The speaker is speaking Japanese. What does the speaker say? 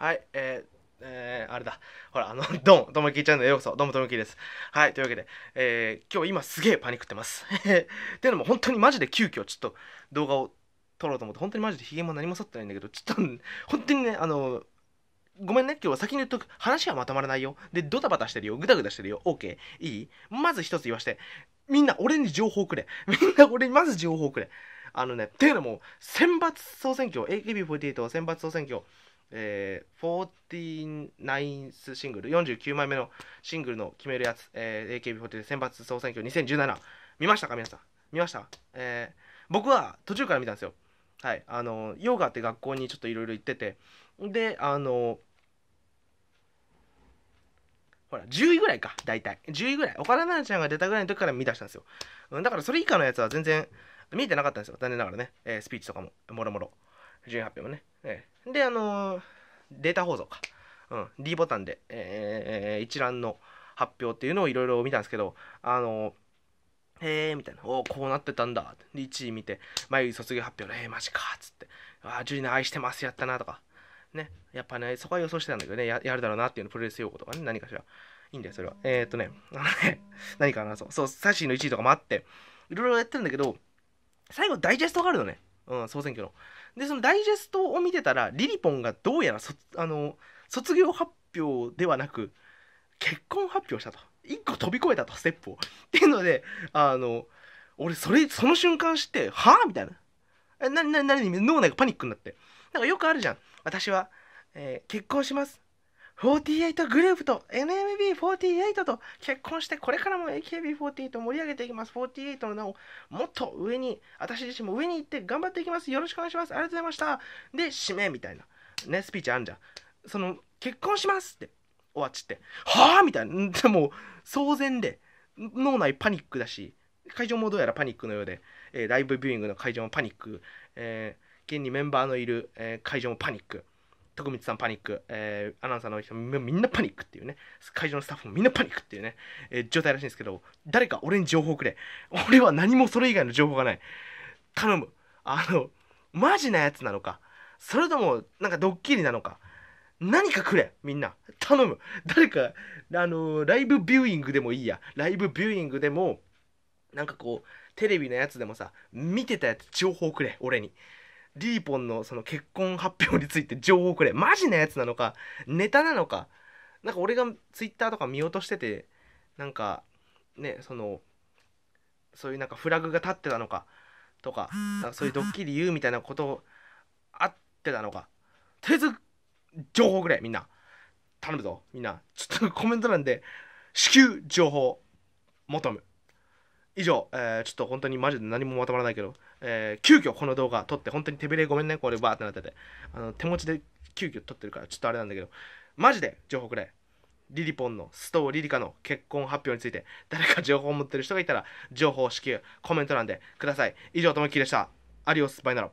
はい、えー、えー、あれだ。ほら、あの、ド ン、ともきちゃんネようこそ。どうもともきです。はい、というわけで、えー、今日今すげえパニックってます。っていうのも本当にマジで急遽ちょっと動画を撮ろうと思って、本当にマジでヒゲも何も剃ってないんだけど、ちょっと、本当にね、あの、ごめんね、今日は先に言っとく。話はまとまらないよ。で、ドタバタしてるよ。グダグダしてるよ。OK。いいまず一つ言わして。みんな俺に情報くれ。みんな俺にまず情報くれ。あのね、っていうのも、選抜総選挙、AKB48 選抜総選挙、えー、49th シングル、49枚目のシングルの決めるやつ、えー、AKB48 選抜総選挙2017、見ましたか、皆さん。見ました、えー、僕は途中から見たんですよ。はい、あの、ヨガって学校にちょっといろいろ行ってて、で、あの、ほら、10位ぐらいか、大体。10位ぐらい。岡田奈々ちゃんが出たぐらいの時から見出したんですよ。うん、だからそれ以下のやつは全然見えてなかったんですよ。残念ながらね。えー、スピーチとかも、もろもろ。順位発表もね。えで、あのー、データ放送か。うん、D ボタンで、えー、一覧の発表っていうのをいろいろ見たんですけど、あのへえー、みたいな。おお、こうなってたんだ。で、1位見て、眉卒業発表えー、マジか、つって。ああ、ジュリナ愛してます、やったな、とか。ね。やっぱね、そこは予想してたんだけどね、やるだろうなっていうの、プロレス用語とかね、何かしら。いいんだよ、それは。えー、っとね、あのね、何かな、そう、そう、サシーの1位とかもあって、いろいろやってるんだけど、最後ダイジェストがあるのね。うん、総選挙の。で、そのダイジェストを見てたら、リリポンがどうやらあの卒業発表ではなく、結婚発表したと。1個飛び越えたと、ステップを。っていうので、あの、俺、それ、その瞬間知って、はあみたいな。え、何、に脳内がパニックになって。なんかよくあるじゃん。私は、えー、結婚します。48グループと NMB48 と結婚してこれからも AKB48 を盛り上げていきます48の名をもっと上に私自身も上に行って頑張っていきますよろしくお願いしますありがとうございましたで締めみたいなねスピーチあんじゃんその結婚しますって終わっちってはあみたいなもう、騒然で脳内パニックだし会場もどうやらパニックのようで、えー、ライブビューイングの会場もパニック、えー、現にメンバーのいる、えー、会場もパニック徳光さんパニック、えー、アナウンサーの人みんなパニックっていうね、会場のスタッフもみんなパニックっていうね、えー、状態らしいんですけど、誰か俺に情報くれ。俺は何もそれ以外の情報がない。頼む。あの、マジなやつなのか、それともなんかドッキリなのか、何かくれ、みんな。頼む。誰か、あのー、ライブビューイングでもいいや。ライブビューイングでも、なんかこう、テレビのやつでもさ、見てたやつ情報くれ、俺に。リーポンのその結婚発表について情報くれマジなやつなのかネタなのかなんか俺がツイッターとか見落としててなんかねそのそういうなんかフラグが立ってたのかとかかそういうドッキリ言うみたいなことあってたのかとりあえず情報くれみんな頼むぞみんなちょっとコメント欄で至急情報求む以上、えー、ちょっと本当にマジで何もまとまらないけど、えー、急遽この動画撮って、本当に手ぶれごめんね、これバーってなってて、あの手持ちで急遽撮ってるから、ちょっとあれなんだけど、マジで情報くれ。リリポンの須藤リリカの結婚発表について、誰か情報を持ってる人がいたら、情報支給、コメント欄でください。以上、ともきでした。アリオス、バイナロ。